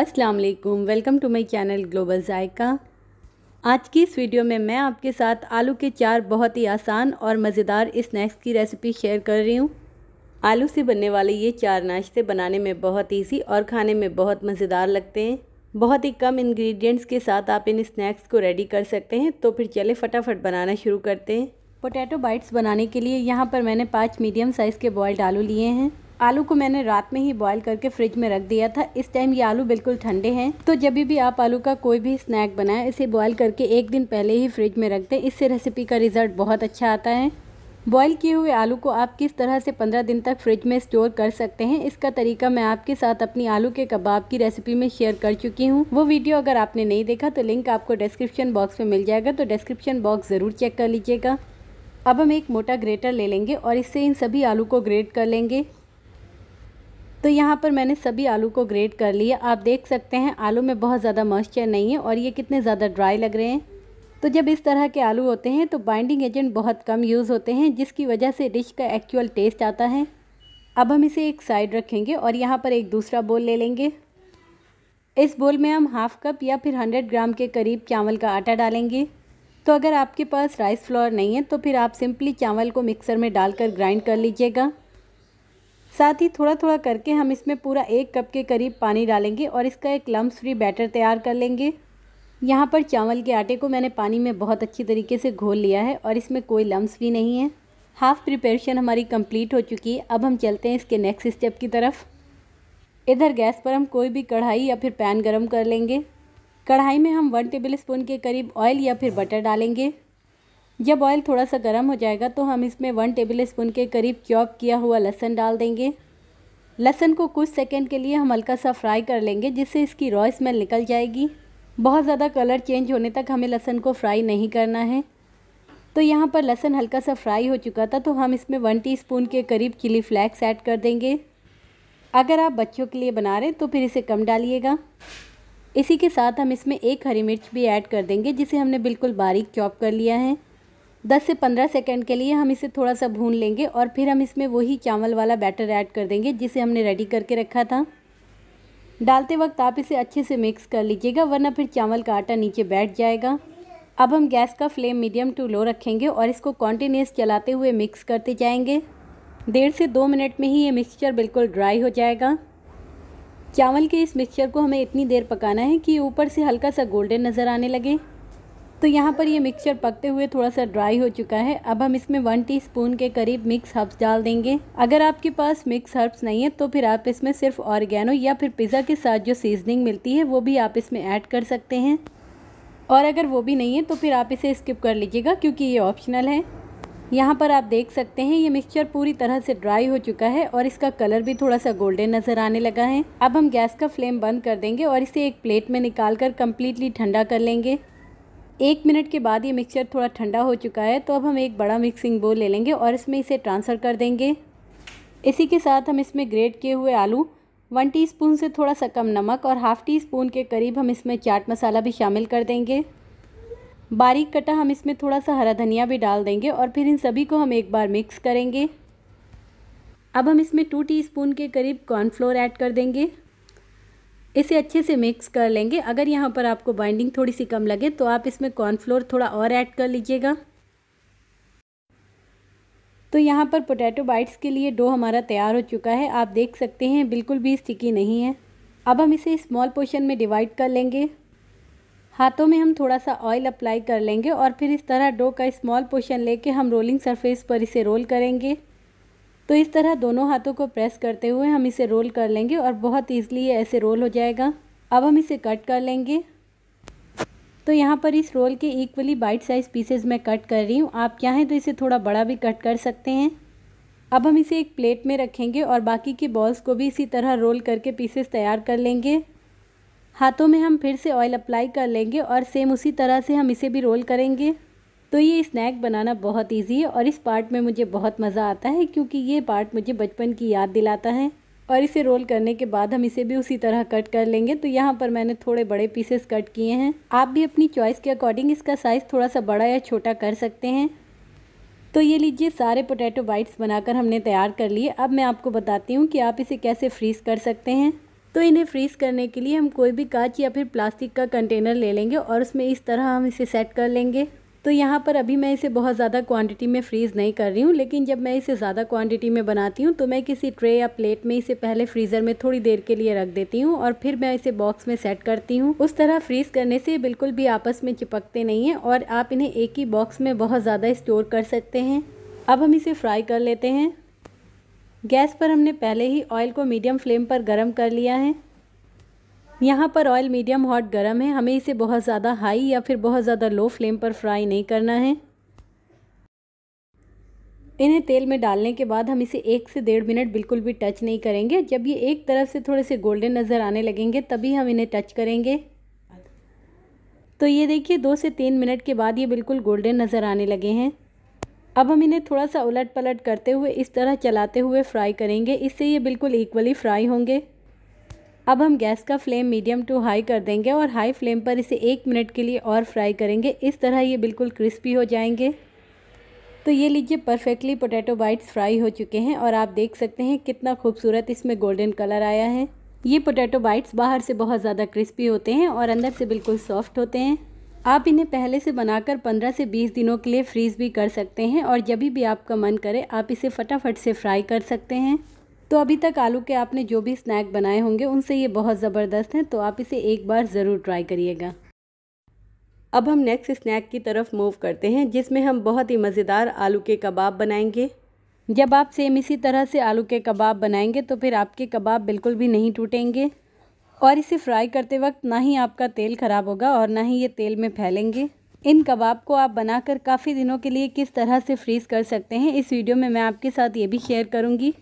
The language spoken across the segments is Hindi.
अस्सलाम वालेकुम welcome to my channel global Zaika आज की इस वीडियो में मैं आपके साथ आलू के चार बहुत ही आसान और मज़ेदार स्नैक्स की रेसिपी शेयर कर रही हूँ आलू से बनने वाले ये चार नाश्ते बनाने में बहुत ईजी और खाने में बहुत मज़ेदार लगते हैं बहुत ही कम इंग्रेडिएंट्स के साथ आप इन स्नैक्स को रेडी कर सकते हैं तो फिर चले फटाफट बनाना शुरू करते हैं पोटैटो बाइट्स बनाने के लिए यहाँ पर मैंने पाँच मीडियम साइज़ के बॉयल्ड आलू लिए हैं आलू को मैंने रात में ही बॉईल करके फ्रिज में रख दिया था इस टाइम ये आलू बिल्कुल ठंडे हैं तो जब भी आप आलू का कोई भी स्नैक बनाएं इसे बॉईल करके एक दिन पहले ही फ्रिज में रख दें इससे रेसिपी का रिज़ल्ट बहुत अच्छा आता है बॉईल किए हुए आलू को आप किस तरह से 15 दिन तक फ्रिज में स्टोर कर सकते हैं इसका तरीका मैं आपके साथ अपनी आलू के कबाब की रेसिपी में शेयर कर चुकी हूँ वो वीडियो अगर आपने नहीं देखा तो लिंक आपको डिस्क्रिप्शन बॉक्स में मिल जाएगा तो डिस्क्रिप्शन बॉक्स ज़रूर चेक कर लीजिएगा अब हम एक मोटा ग्रेटर ले लेंगे और इससे इन सभी आलू को ग्रेट कर लेंगे तो यहाँ पर मैंने सभी आलू को ग्रेट कर लिया आप देख सकते हैं आलू में बहुत ज़्यादा मॉइस्चर नहीं है और ये कितने ज़्यादा ड्राई लग रहे हैं तो जब इस तरह के आलू होते हैं तो बाइंडिंग एजेंट बहुत कम यूज़ होते हैं जिसकी वजह से डिश का एक्चुअल टेस्ट आता है अब हम इसे एक साइड रखेंगे और यहाँ पर एक दूसरा बोल ले लेंगे इस बोल में हम हाफ़ कप या फिर हंड्रेड ग्राम के करीब चावल का आटा डालेंगे तो अगर आपके पास राइस फ्लोर नहीं है तो फिर आप सिंपली चावल को मिक्सर में डालकर ग्राइंड कर लीजिएगा साथ ही थोड़ा थोड़ा करके हम इसमें पूरा एक कप के करीब पानी डालेंगे और इसका एक लम्ब फ्री बैटर तैयार कर लेंगे यहाँ पर चावल के आटे को मैंने पानी में बहुत अच्छी तरीके से घोल लिया है और इसमें कोई लम्स भी नहीं है हाफ़ प्रिपरेशन हमारी कंप्लीट हो चुकी है अब हम चलते हैं इसके नेक्स्ट स्टेप की तरफ इधर गैस पर हम कोई भी कढ़ाई या फिर पैन गरम कर लेंगे कढ़ाई में हम वन टेबल स्पून के करीब ऑयल या फिर बटर डालेंगे जब ऑयल थोड़ा सा गर्म हो जाएगा तो हम इसमें वन टेबल स्पून के करीब चॉप किया हुआ लहसन डाल देंगे लहसन को कुछ सेकेंड के लिए हम हल्का सा फ्राई कर लेंगे जिससे इसकी रॉ स्मेल निकल जाएगी बहुत ज़्यादा कलर चेंज होने तक हमें लहसन को फ्राई नहीं करना है तो यहाँ पर लहसन हल्का सा फ्राई हो चुका था तो हम इसमें वन टीस्पून के करीब चिली फ्लैक्स ऐड कर देंगे अगर आप बच्चों के लिए बना रहे तो फिर इसे कम डालिएगा इसी के साथ हम इसमें एक हरी मिर्च भी ऐड कर देंगे जिसे हमने बिल्कुल बारीक चॉप कर लिया है 10 से 15 सेकेंड के लिए हम इसे थोड़ा सा भून लेंगे और फिर हम इसमें वही चावल वाला बैटर ऐड कर देंगे जिसे हमने रेडी करके रखा था डालते वक्त आप इसे अच्छे से मिक्स कर लीजिएगा वरना फिर चावल का आटा नीचे बैठ जाएगा अब हम गैस का फ्लेम मीडियम टू लो रखेंगे और इसको कॉन्टीन्यूस चलाते हुए मिक्स करते जाएंगे डेढ़ से दो मिनट में ही ये मिक्सचर बिल्कुल ड्राई हो जाएगा चावल के इस मिक्सचर को हमें इतनी देर पकाना है कि ऊपर से हल्का सा गोल्डन नज़र आने लगे तो यहाँ पर ये मिक्सचर पकते हुए थोड़ा सा ड्राई हो चुका है अब हम इसमें वन टीस्पून के करीब मिक्स हर्ब्स डाल देंगे अगर आपके पास मिक्स हर्ब्स नहीं है तो फिर आप इसमें सिर्फ ऑर्गेनो या फिर पिज़्ज़ा के साथ जो सीजनिंग मिलती है वो भी आप इसमें ऐड कर सकते हैं और अगर वो भी नहीं है तो फिर आप इसे स्किप कर लीजिएगा क्योंकि ये ऑप्शनल है यहाँ पर आप देख सकते हैं ये मिक्सचर पूरी तरह से ड्राई हो चुका है और इसका कलर भी थोड़ा सा गोल्डन नज़र आने लगा है अब हम गैस का फ्लेम बंद कर देंगे और इसे एक प्लेट में निकाल कर कम्प्लीटली ठंडा कर लेंगे एक मिनट के बाद ये मिक्सचर थोड़ा ठंडा हो चुका है तो अब हम एक बड़ा मिक्सिंग बोल ले लेंगे और इसमें इसे ट्रांसफ़र कर देंगे इसी के साथ हम इसमें ग्रेट किए हुए आलू वन टीस्पून से थोड़ा सा कम नमक और हाफ़ टी स्पून के करीब हम इसमें चाट मसाला भी शामिल कर देंगे बारीक कटा हम इसमें थोड़ा सा हरा धनिया भी डाल देंगे और फिर इन सभी को हम एक बार मिक्स करेंगे अब हम इसमें टू टीस्पून के करीब कॉर्नफ्लोर ऐड कर देंगे इसे अच्छे से मिक्स कर लेंगे अगर यहाँ पर आपको बाइंडिंग थोड़ी सी कम लगे तो आप इसमें कॉर्नफ्लोर थोड़ा और ऐड कर लीजिएगा तो यहाँ पर पोटैटो बाइट्स के लिए डो हमारा तैयार हो चुका है आप देख सकते हैं बिल्कुल भी स्टिकी नहीं है अब हम इसे स्मॉल पोर्शन में डिवाइड कर लेंगे हाथों में हम थोड़ा सा ऑयल अप्लाई कर लेंगे और फिर इस तरह डो का स्मॉल पोर्शन लेके हम रोलिंग सरफेस पर इसे रोल करेंगे तो इस तरह दोनों हाथों को प्रेस करते हुए हम इसे रोल कर लेंगे और बहुत ईजिली ऐसे रोल हो जाएगा अब हम इसे कट कर लेंगे तो यहाँ पर इस रोल के इक्वली बाइट साइज़ पीसेज मैं कट कर रही हूँ आप चाहें तो इसे थोड़ा बड़ा भी कट कर सकते हैं अब हम इसे एक प्लेट में रखेंगे और बाकी के बॉल्स को भी इसी तरह रोल करके पीसेस तैयार कर लेंगे हाथों में हम फिर से ऑयल अप्लाई कर लेंगे और सेम उसी तरह से हम इसे भी रोल करेंगे तो ये स्नैक बनाना बहुत ईजी है और इस पार्ट में मुझे बहुत मज़ा आता है क्योंकि ये पार्ट मुझे बचपन की याद दिलाता है और इसे रोल करने के बाद हम इसे भी उसी तरह कट कर लेंगे तो यहाँ पर मैंने थोड़े बड़े पीसेस कट किए हैं आप भी अपनी चॉइस के अकॉर्डिंग इसका साइज़ थोड़ा सा बड़ा या छोटा कर सकते हैं तो ये लीजिए सारे पोटैटो बाइट्स बनाकर हमने तैयार कर लिए अब मैं आपको बताती हूँ कि आप इसे कैसे फ्रीज़ कर सकते हैं तो इन्हें फ्रीज़ करने के लिए हम कोई भी कांच या फिर प्लास्टिक का कंटेनर ले लेंगे और उसमें इस तरह हम इसे सेट कर लेंगे तो यहाँ पर अभी मैं इसे बहुत ज़्यादा क्वांटिटी में फ्रीज़ नहीं कर रही हूँ लेकिन जब मैं इसे ज़्यादा क्वांटिटी में बनाती हूँ तो मैं किसी ट्रे या प्लेट में इसे पहले फ्रीज़र में थोड़ी देर के लिए रख देती हूँ और फिर मैं इसे बॉक्स में सेट करती हूँ उस तरह फ्रीज़ करने से बिल्कुल भी आपस में चिपकते नहीं हैं और आप इन्हें एक ही बॉक्स में बहुत ज़्यादा स्टोर कर सकते हैं अब हम इसे फ्राई कर लेते हैं गैस पर हमने पहले ही ऑयल को मीडियम फ्लेम पर गर्म कर लिया है यहाँ पर ऑयल मीडियम हॉट गर्म है हमें इसे बहुत ज़्यादा हाई या फिर बहुत ज़्यादा लो फ्लेम पर फ्राई नहीं करना है इन्हें तेल में डालने के बाद हम इसे एक से डेढ़ मिनट बिल्कुल भी टच नहीं करेंगे जब ये एक तरफ से थोड़े से गोल्डन नज़र आने लगेंगे तभी हम इन्हें टच करेंगे तो ये देखिए दो से तीन मिनट के बाद ये बिल्कुल गोल्डन नज़र आने लगे हैं अब हम इन्हें थोड़ा सा उलट पलट करते हुए इस तरह चलाते हुए फ्राई करेंगे इससे ये बिल्कुल इक्वली फ्राई होंगे अब हम गैस का फ्लेम मीडियम टू हाई कर देंगे और हाई फ्लेम पर इसे एक मिनट के लिए और फ्राई करेंगे इस तरह ये बिल्कुल क्रिस्पी हो जाएंगे तो ये लीजिए परफेक्टली पोटैटो बाइट्स फ्राई हो चुके हैं और आप देख सकते हैं कितना खूबसूरत इसमें गोल्डन कलर आया है ये पोटैटो बाइट्स बाहर से बहुत ज़्यादा क्रिस्पी होते हैं और अंदर से बिल्कुल सॉफ्ट होते हैं आप इन्हें पहले से बनाकर 15 से 20 दिनों के लिए फ्रीज़ भी कर सकते हैं और जब भी आपका मन करे आप इसे फटाफट से फ्राई कर सकते हैं तो अभी तक आलू के आपने जो भी स्नैक बनाए होंगे उनसे ये बहुत ज़बरदस्त हैं तो आप इसे एक बार ज़रूर ट्राई करिएगा अब हम नेक्स्ट स्नैक की तरफ मूव करते हैं जिसमें हम बहुत ही मज़ेदार आलू के कबाब बनाएंगे जब आप सेम इसी तरह से आलू के कबाब बनाएंगे तो फिर आपके कबाब बिल्कुल भी नहीं टूटेंगे और इसे फ्राई करते वक्त ना ही आपका तेल ख़राब होगा और ना ही ये तेल में फैलेंगे इन कबाब को आप बनाकर काफ़ी दिनों के लिए किस तरह से फ्रीज़ कर सकते हैं इस वीडियो में मैं आपके साथ ये भी शेयर करूँगी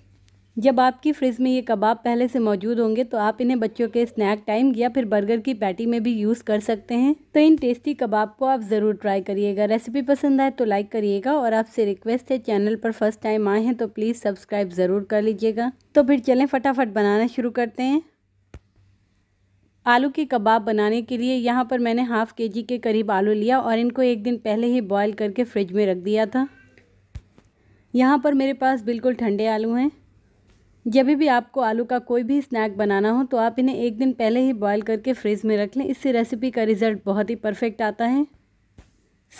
जब आपकी फ्रिज में ये कबाब पहले से मौजूद होंगे तो आप इन्हें बच्चों के स्नैक टाइम या फिर बर्गर की पैटी में भी यूज़ कर सकते हैं तो इन टेस्टी कबाब को आप ज़रूर ट्राई करिएगा रेसिपी पसंद आए तो लाइक करिएगा और आपसे रिक्वेस्ट है चैनल पर फर्स्ट टाइम आए हैं तो प्लीज़ सब्सक्राइब ज़रूर कर लीजिएगा तो फिर चलें फटाफट बनाना शुरू करते हैं आलू के कबाब बनाने के लिए यहाँ पर मैंने हाफ़ के जी के करीब आलू लिया और इनको एक दिन पहले ही बॉयल करके फ्रिज में रख दिया था यहाँ पर मेरे पास बिल्कुल ठंडे आलू हैं जब भी आपको आलू का कोई भी स्नैक बनाना हो तो आप इन्हें एक दिन पहले ही बॉईल करके फ्रिज में रख लें इससे रेसिपी का रिज़ल्ट बहुत ही परफेक्ट आता है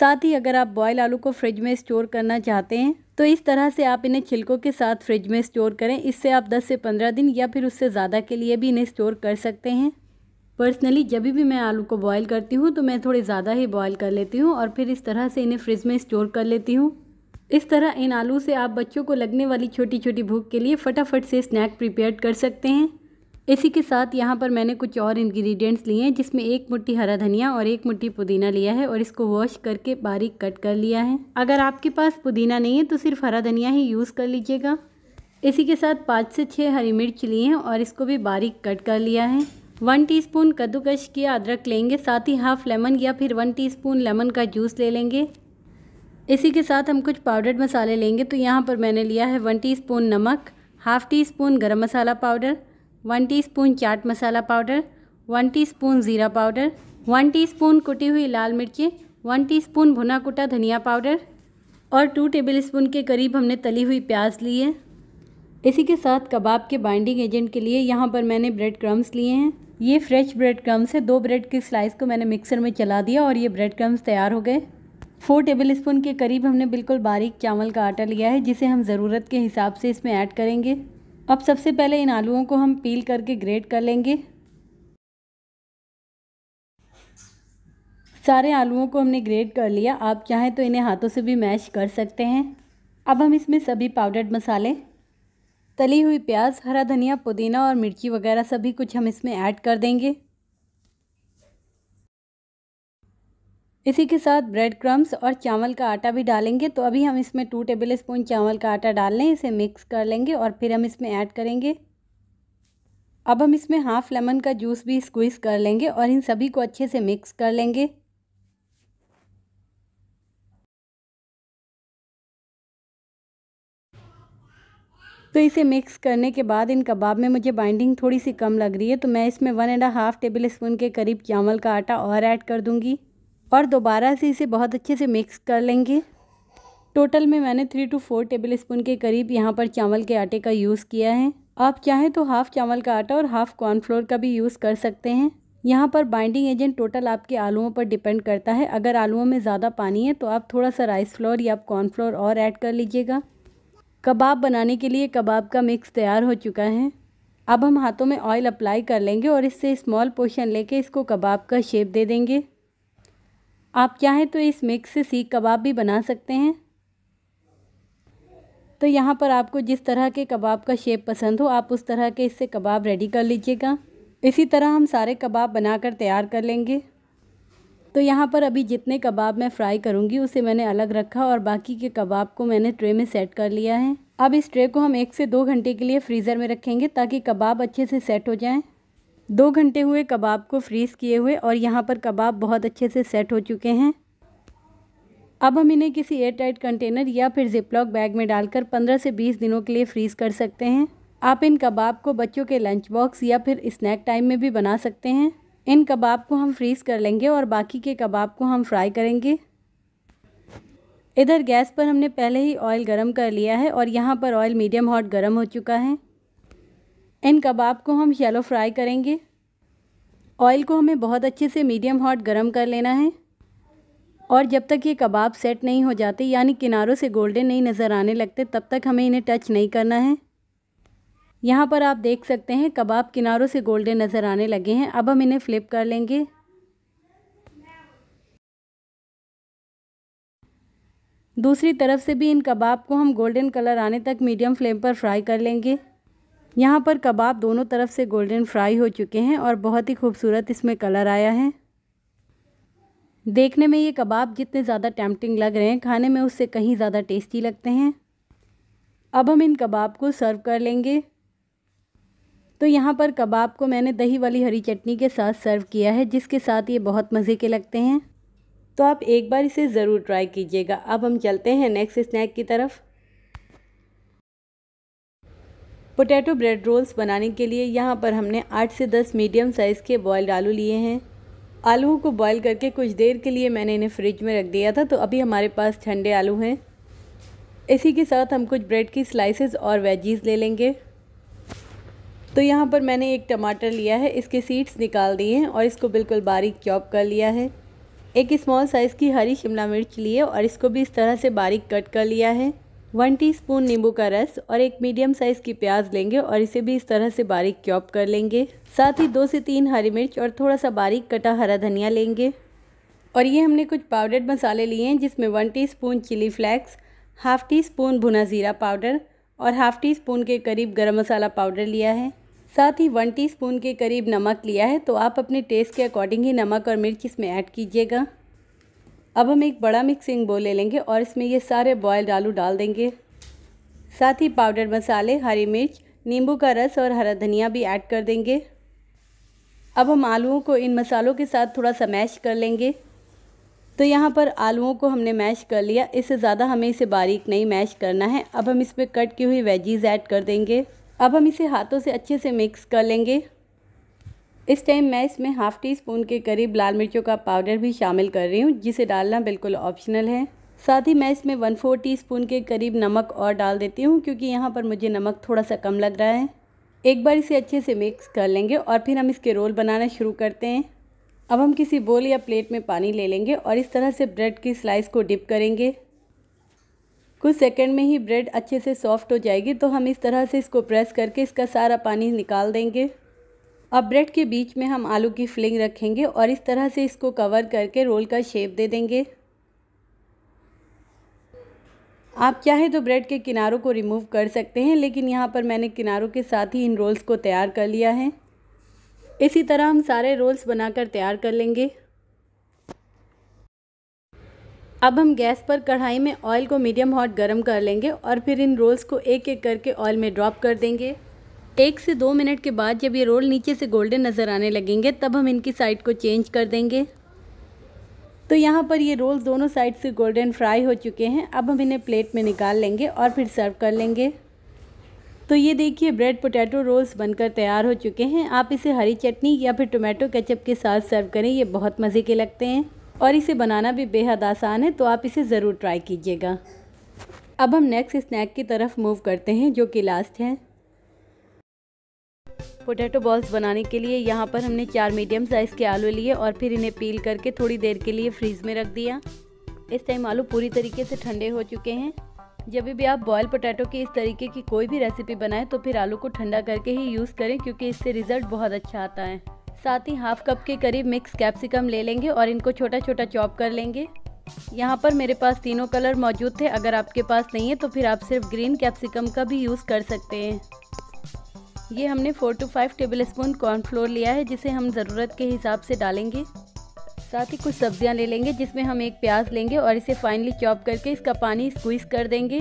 साथ ही अगर आप बॉयल आलू को फ्रिज में स्टोर करना चाहते हैं तो इस तरह से आप इन्हें छिलकों के साथ फ्रिज में स्टोर करें इससे आप 10 से 15 दिन या फिर उससे ज़्यादा के लिए भी इन्हें स्टोर कर सकते हैं पर्सनली जब भी मैं आलू को बॉयल करती हूँ तो मैं थोड़े ज़्यादा ही बॉयल कर लेती हूँ और फिर इस तरह से इन्हें फ्रिज में स्टोर कर लेती हूँ इस तरह इन आलू से आप बच्चों को लगने वाली छोटी छोटी भूख के लिए फटाफट से स्नैक प्रिपेयर कर सकते हैं इसी के साथ यहाँ पर मैंने कुछ और इंग्रेडिएंट्स लिए हैं जिसमें एक मुट्ठी हरा धनिया और एक मुट्ठी पुदीना लिया है और इसको वॉश करके बारीक कट कर लिया है अगर आपके पास पुदीना नहीं है तो सिर्फ हरा धनिया ही यूज़ कर लीजिएगा इसी के साथ पाँच से छः हरी मिर्च लिए हैं और इसको भी बारीक कट कर लिया है वन टीस्पून कद्दूकश किया अदरक लेंगे साथ ही हाफ लेमन या फिर वन टीस्पून लेमन का जूस ले लेंगे इसी के साथ हम कुछ पाउडर्ड मसाले लेंगे तो यहाँ पर मैंने लिया है वन टीस्पून नमक हाफ़ टी स्पून गर्म मसाला पाउडर वन टीस्पून चाट मसाला पाउडर वन टीस्पून ज़ीरा पाउडर वन टीस्पून कुटी हुई लाल मिर्ची वन टीस्पून भुना कुटा धनिया पाउडर और टू टेबल स्पून के करीब हमने तली हुई प्याज ली है इसी के साथ कबाब के बाइंडिंग एजेंट के लिए यहाँ पर मैंने ब्रेड क्रम्स लिए हैं ये फ्रेश ब्रेड क्रम्स है दो ब्रेड की स्लाइस को मैंने मिक्सर में चला दिया और ये ब्रेड क्रम्स तैयार हो गए फोर टेबल स्पून के करीब हमने बिल्कुल बारीक चावल का आटा लिया है जिसे हम ज़रूरत के हिसाब से इसमें ऐड करेंगे अब सबसे पहले इन आलूओं को हम पील करके ग्रेट कर लेंगे सारे आलूओं को हमने ग्रेट कर लिया आप चाहें तो इन्हें हाथों से भी मैश कर सकते हैं अब हम इसमें सभी पाउडर्ड मसाले तली हुई प्याज हरा धनिया पुदीना और मिर्ची वगैरह सभी कुछ हम इसमें ऐड कर देंगे इसी के साथ ब्रेड क्रम्स और चावल का आटा भी डालेंगे तो अभी हम इसमें टू टेबल स्पून चावल का आटा डाल लें इसे मिक्स कर लेंगे और फिर हम इसमें ऐड करेंगे अब हम इसमें हाफ लेमन का जूस भी स्क्वीज़ कर लेंगे और इन सभी को अच्छे से मिक्स कर लेंगे तो इसे मिक्स करने के बाद इन कबाब में मुझे बाइंडिंग थोड़ी सी कम लग रही है तो मैं इसमें one and half tablespoon के करीब चावल का आटा और ऐड कर दूंगी और दोबारा से इसे बहुत अच्छे से मिक्स कर लेंगे टोटल में मैंने three two four tablespoon के करीब यहाँ पर चावल के आटे का यूज़ किया है आप चाहें तो हाफ़ चावल का आटा और हाफ़ कॉर्नफ्लोर का भी यूज़ कर सकते हैं यहाँ पर बाइंडिंग एजेंट टोटल आपके आलूओं पर डिपेंड करता है अगर आलूओं में ज़्यादा पानी है तो आप थोड़ा सा राइस फ्लोर या कॉर्नफ्लोर और ऐड कर लीजिएगा कबाब बनाने के लिए कबाब का मिक्स तैयार हो चुका है अब हम हाथों में ऑयल अप्लाई कर लेंगे और इससे स्मॉल पोर्शन लेके इसको कबाब का शेप दे देंगे आप चाहें तो इस मिक्स से सीख कबाब भी बना सकते हैं तो यहाँ पर आपको जिस तरह के कबाब का शेप पसंद हो आप उस तरह के इससे कबाब रेडी कर लीजिएगा इसी तरह हम सारे कबाब बनाकर तैयार कर लेंगे तो यहाँ पर अभी जितने कबाब मैं फ्राई करूँगी उसे मैंने अलग रखा और बाकी के कबाब को मैंने ट्रे में सेट कर लिया है अब इस ट्रे को हम एक से दो घंटे के लिए फ्रीज़र में रखेंगे ताकि कबाब अच्छे से सेट हो जाएँ दो घंटे हुए कबाब को फ्रीज़ किए हुए और यहाँ पर कबाब बहुत अच्छे से सेट हो चुके हैं अब हम इन्हें किसी एयर टाइट कंटेनर या फिर जिपलॉक बैग में डालकर 15 से 20 दिनों के लिए फ्रीज़ कर सकते हैं आप इन कबाब को बच्चों के लंच बॉक्स या फिर स्नैक टाइम में भी बना सकते हैं इन कबाब को हम फ्रीज़ कर लेंगे और बाकी के कबाब को हम फ्राई करेंगे इधर गैस पर हमने पहले ही ऑयल गर्म कर लिया है और यहाँ पर ऑयल मीडियम हॉट गर्म हो चुका है इन कबाब को हम शैलो फ्राई करेंगे ऑयल को हमें बहुत अच्छे से मीडियम हॉट गरम कर लेना है और जब तक ये कबाब सेट नहीं हो जाते यानी किनारों से गोल्डन नहीं नज़र आने लगते तब तक हमें इन्हें टच नहीं करना है यहाँ पर आप देख सकते हैं कबाब किनारों से गोल्डन नज़र आने लगे हैं अब हम इन्हें फ्लिप कर लेंगे दूसरी तरफ से भी इन कबाब को हम गोल्डन कलर आने तक मीडियम फ्लेम पर फ्राई कर लेंगे यहाँ पर कबाब दोनों तरफ से गोल्डन फ्राई हो चुके हैं और बहुत ही खूबसूरत इसमें कलर आया है देखने में ये कबाब जितने ज़्यादा टैम्पटिंग लग रहे हैं खाने में उससे कहीं ज़्यादा टेस्टी लगते हैं अब हम इन कबाब को सर्व कर लेंगे तो यहाँ पर कबाब को मैंने दही वाली हरी चटनी के साथ सर्व किया है जिसके साथ ये बहुत मज़े के लगते हैं तो आप एक बार इसे ज़रूर ट्राई कीजिएगा अब हम चलते हैं नेक्स्ट स्नैक की तरफ पोटैटो ब्रेड रोल्स बनाने के लिए यहाँ पर हमने आठ से दस मीडियम साइज़ के बॉयल्ड आलू लिए हैं आलूओं को बॉयल करके कुछ देर के लिए मैंने इन्हें फ्रिज में रख दिया था तो अभी हमारे पास ठंडे आलू हैं इसी के साथ हम कुछ ब्रेड की स्लाइसेस और वेजीज़ ले लेंगे तो यहाँ पर मैंने एक टमाटर लिया है इसके सीड्स निकाल दिए हैं और इसको बिल्कुल बारीक चॉप कर लिया है एक स्मॉल साइज़ की हरी शिमला मिर्च ली है और इसको भी इस तरह से बारीक कट कर लिया है वन टीस्पून नींबू का रस और एक मीडियम साइज़ की प्याज लेंगे और इसे भी इस तरह से बारीक चॉप कर लेंगे साथ ही दो से तीन हरी मिर्च और थोड़ा सा बारीक कटा हरा धनिया लेंगे और ये हमने कुछ पाउडर्ड मसाले लिए हैं जिसमें one teaspoon chilli flakes half teaspoon भुना ज़ीरा पाउडर और हाफ़ टी स्पून के करीब गर्म मसाला पाउडर लिया है साथ ही वन स्पून के करीब नमक लिया है तो आप अपने टेस्ट के अकॉर्डिंग ही नमक और मिर्च इसमें ऐड कीजिएगा अब हम एक बड़ा मिक्सिंग बोल ले लेंगे और इसमें ये सारे बॉयल्ड आलू डाल देंगे साथ ही पाउडर मसाले हरी मिर्च नींबू का रस और हरा धनिया भी ऐड कर देंगे अब हम आलूओं को इन मसालों के साथ थोड़ा सा मैश कर लेंगे तो यहाँ पर आलूओं को हमने मैश कर लिया इससे ज़्यादा हमें इसे बारीक नहीं मैश करना है अब हम इसमें कट की हुई वेजीज़ ऐड कर देंगे अब हम इसे हाथों से अच्छे से मिक्स कर लेंगे इस टाइम मैं इसमें हाफ़ टी स्पून के करीब लाल मिर्चों का पाउडर भी शामिल कर रही हूँ जिसे डालना बिल्कुल ऑप्शनल है साथ ही मैं इसमें वन फोर टी स्पून के करीब नमक और डाल देती हूँ क्योंकि यहाँ पर मुझे नमक थोड़ा सा कम लग रहा है एक बार इसे अच्छे से मिक्स कर लेंगे और फिर हम इसके रोल बनाना शुरू करते हैं अब हम किसी बोल या प्लेट में पानी ले लेंगे और इस तरह से ब्रेड की स्लाइस को डिप करेंगे कुछ सेकंड में ही ब्रेड अच्छे से सॉफ्ट हो जाएगी तो हम इस तरह से इसको प्रेस करके इसका सारा पानी निकाल देंगे अब ब्रेड के बीच में हम आलू की फिलिंग रखेंगे और इस तरह से इसको कवर करके रोल का शेप दे देंगे आप चाहे तो ब्रेड के किनारों को रिमूव कर सकते हैं लेकिन यहाँ पर मैंने किनारों के साथ ही इन रोल्स को तैयार कर लिया है इसी तरह हम सारे रोल्स बनाकर तैयार कर लेंगे अब हम गैस पर कढ़ाई में ऑयल को मीडियम हॉट गर्म कर लेंगे और फिर इन रोल्स को एक एक करके ऑयल में ड्रॉप कर देंगे एक से दो मिनट के बाद जब ये रोल नीचे से गोल्डन नज़र आने लगेंगे तब हम इनकी साइड को चेंज कर देंगे तो यहाँ पर ये रोल दोनों साइड से गोल्डन फ्राई हो चुके हैं अब हम इन्हें प्लेट में निकाल लेंगे और फिर सर्व कर लेंगे तो ये देखिए ब्रेड पोटैटो रोल्स बनकर तैयार हो चुके हैं आप इसे हरी चटनी या फिर टोमेटो केचप के साथ सर्व करें ये बहुत मज़े के लगते हैं और इसे बनाना भी बेहद आसान है तो आप इसे ज़रूर ट्राई कीजिएगा अब हम नेक्स्ट स्नैक की तरफ मूव करते हैं जो कि लास्ट है पोटैटो बॉल्स बनाने के लिए यहाँ पर हमने चार मीडियम साइज़ के आलू लिए और फिर इन्हें पील करके थोड़ी देर के लिए फ्रीज़ में रख दिया इस टाइम आलू पूरी तरीके से ठंडे हो चुके हैं जब भी आप बॉयल पोटैटो की इस तरीके की कोई भी रेसिपी बनाएं तो फिर आलू को ठंडा करके ही यूज़ करें क्योंकि इससे रिज़ल्ट बहुत अच्छा आता है साथ ही हाफ कप के करीब मिक्स कैप्सिकम ले लेंगे और इनको छोटा छोटा चॉप कर लेंगे यहाँ पर मेरे पास तीनों कलर मौजूद थे अगर आपके पास नहीं है तो फिर आप सिर्फ ग्रीन कैप्सिकम का भी यूज़ कर सकते हैं ये हमने four two five tablespoon cornflour लिया है जिसे हम ज़रूरत के हिसाब से डालेंगे साथ ही कुछ सब्जियां ले लेंगे जिसमें हम एक प्याज लेंगे और इसे फाइनली चॉप करके इसका पानी स्क्वीज़ कर देंगे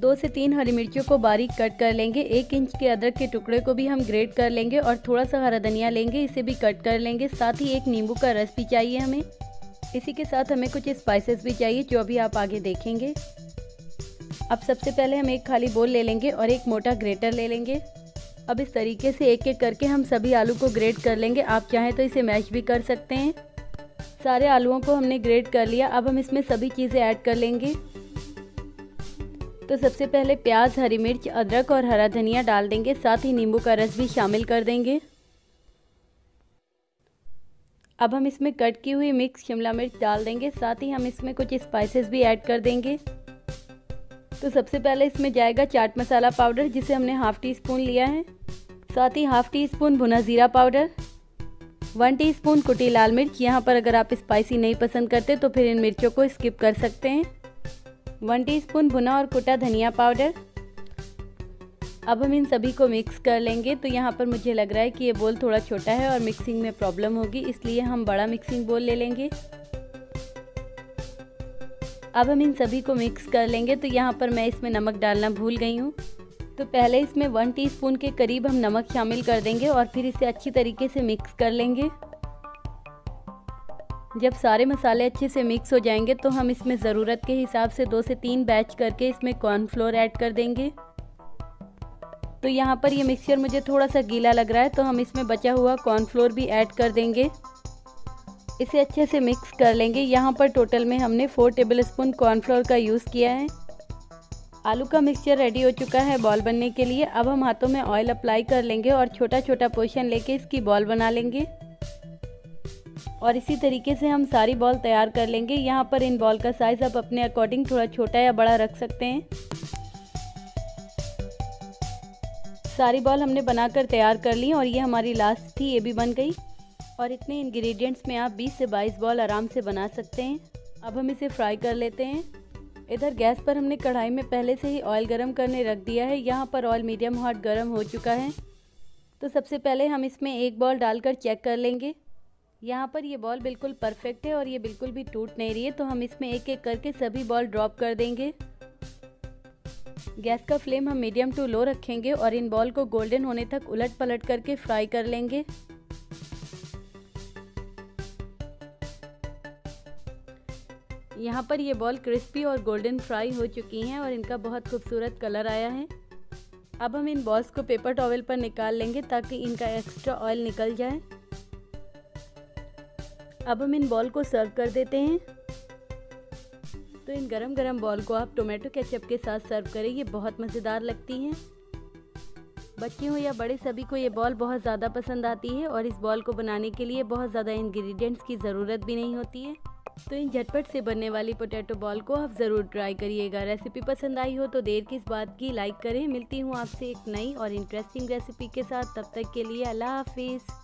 दो से तीन हरी मिर्चियों को बारीक कट कर लेंगे एक इंच के अदरक के टुकड़े को भी हम ग्रेट कर लेंगे और थोड़ा सा हरा धनिया लेंगे इसे भी कट कर लेंगे साथ ही एक नींबू का रस भी चाहिए हमें इसी के साथ हमें कुछ स्पाइसेस भी चाहिए जो अभी आप आगे देखेंगे अब सबसे पहले हम एक खाली बोल ले लेंगे और एक मोटा ग्रेटर ले लेंगे अब इस तरीके से एक एक करके हम सभी आलू को ग्रेट कर लेंगे आप चाहें तो इसे मैश भी कर सकते हैं सारे आलूओं को हमने ग्रेट कर लिया अब हम इसमें सभी चीज़ें ऐड कर लेंगे तो सबसे पहले प्याज हरी मिर्च अदरक और हरा धनिया डाल देंगे साथ ही नींबू का रस भी शामिल कर देंगे अब हम इसमें कट की हुई मिक्स शिमला मिर्च डाल देंगे साथ ही हम इसमें कुछ स्पाइसेस भी ऐड कर देंगे तो सबसे पहले इसमें जाएगा चाट मसाला पाउडर जिसे हमने हाफ़ टी स्पून लिया है साथ ही हाफ टी स्पून भुना ज़ीरा पाउडर वन टी स्पून कुटी लाल मिर्च यहाँ पर अगर आप स्पाइसी नहीं पसंद करते तो फिर इन मिर्चों को स्किप कर सकते हैं वन टी स्पून भुना और कुटा धनिया पाउडर अब हम इन सभी को मिक्स कर लेंगे तो यहाँ पर मुझे लग रहा है कि ये बोल थोड़ा छोटा है और मिक्सिंग में प्रॉब्लम होगी इसलिए हम बड़ा मिक्सिंग बोल ले लेंगे अब हम इन सभी को मिक्स कर लेंगे तो यहाँ पर मैं इसमें नमक डालना भूल गई हूँ तो पहले इसमें वन टीस्पून के करीब हम नमक शामिल कर देंगे और फिर इसे अच्छी तरीके से मिक्स कर लेंगे जब सारे मसाले अच्छे से मिक्स हो जाएंगे तो हम इसमें ज़रूरत के हिसाब से दो से तीन बैच करके इसमें कॉर्नफ्लोर ऐड कर देंगे तो यहाँ पर ये मिक्सचर मुझे थोड़ा सा गीला लग रहा है तो हम इसमें बचा हुआ कॉर्नफ्लोर भी ऐड कर देंगे इसे अच्छे से मिक्स कर लेंगे यहाँ पर टोटल में हमने फ़ोर टेबल स्पून कॉर्नफ्लोर का यूज़ किया है आलू का मिक्सचर रेडी हो चुका है बॉल बनने के लिए अब हम हाथों में ऑयल अप्लाई कर लेंगे और छोटा छोटा पोर्शन लेके इसकी बॉल बना लेंगे और इसी तरीके से हम सारी बॉल तैयार कर लेंगे यहाँ पर इन बॉल का साइज़ आप अपने अकॉर्डिंग थोड़ा छोटा या बड़ा रख सकते हैं सारी बॉल हमने बनाकर तैयार कर ली और ये हमारी लास्ट थी ये भी बन गई और इतने इंग्रेडिएंट्स में आप 20 से 22 बॉल आराम से बना सकते हैं अब हम इसे फ्राई कर लेते हैं इधर गैस पर हमने कढ़ाई में पहले से ही ऑयल गरम करने रख दिया है यहाँ पर ऑयल मीडियम हॉट गरम हो चुका है तो सबसे पहले हम इसमें एक बॉल डालकर चेक कर लेंगे यहाँ पर ये बॉल बिल्कुल परफेक्ट है और ये बिल्कुल भी टूट नहीं रही है तो हम इसमें एक एक करके सभी बॉल ड्रॉप कर देंगे गैस का फ्लेम हम मीडियम टू लो रखेंगे और इन बॉल को गोल्डन होने तक उलट पलट करके फ्राई कर लेंगे यहाँ पर ये बॉल क्रिस्पी और गोल्डन फ्राई हो चुकी हैं और इनका बहुत खूबसूरत कलर आया है अब हम इन बॉल्स को पेपर टॉवल पर निकाल लेंगे ताकि इनका एक्स्ट्रा ऑयल निकल जाए अब हम इन बॉल को सर्व कर देते हैं तो इन गरम गरम बॉल को आप टोमेटो केचप के साथ सर्व करें ये बहुत मज़ेदार लगती हैं बच्चे हो या बड़े सभी को ये बॉल बहुत ज़्यादा पसंद आती है और इस बॉल को बनाने के लिए बहुत ज़्यादा इंग्रेडिएंट्स की ज़रूरत भी नहीं होती है तो इन झटपट से बनने वाली पोटैटो बॉल को आप ज़रूर ट्राई करिएगा रेसिपी पसंद आई हो तो देर किस बात की लाइक करें मिलती हूँ आपसे एक नई और इंटरेस्टिंग रेसिपी के साथ तब तक के लिए अल्लाह हाफिज़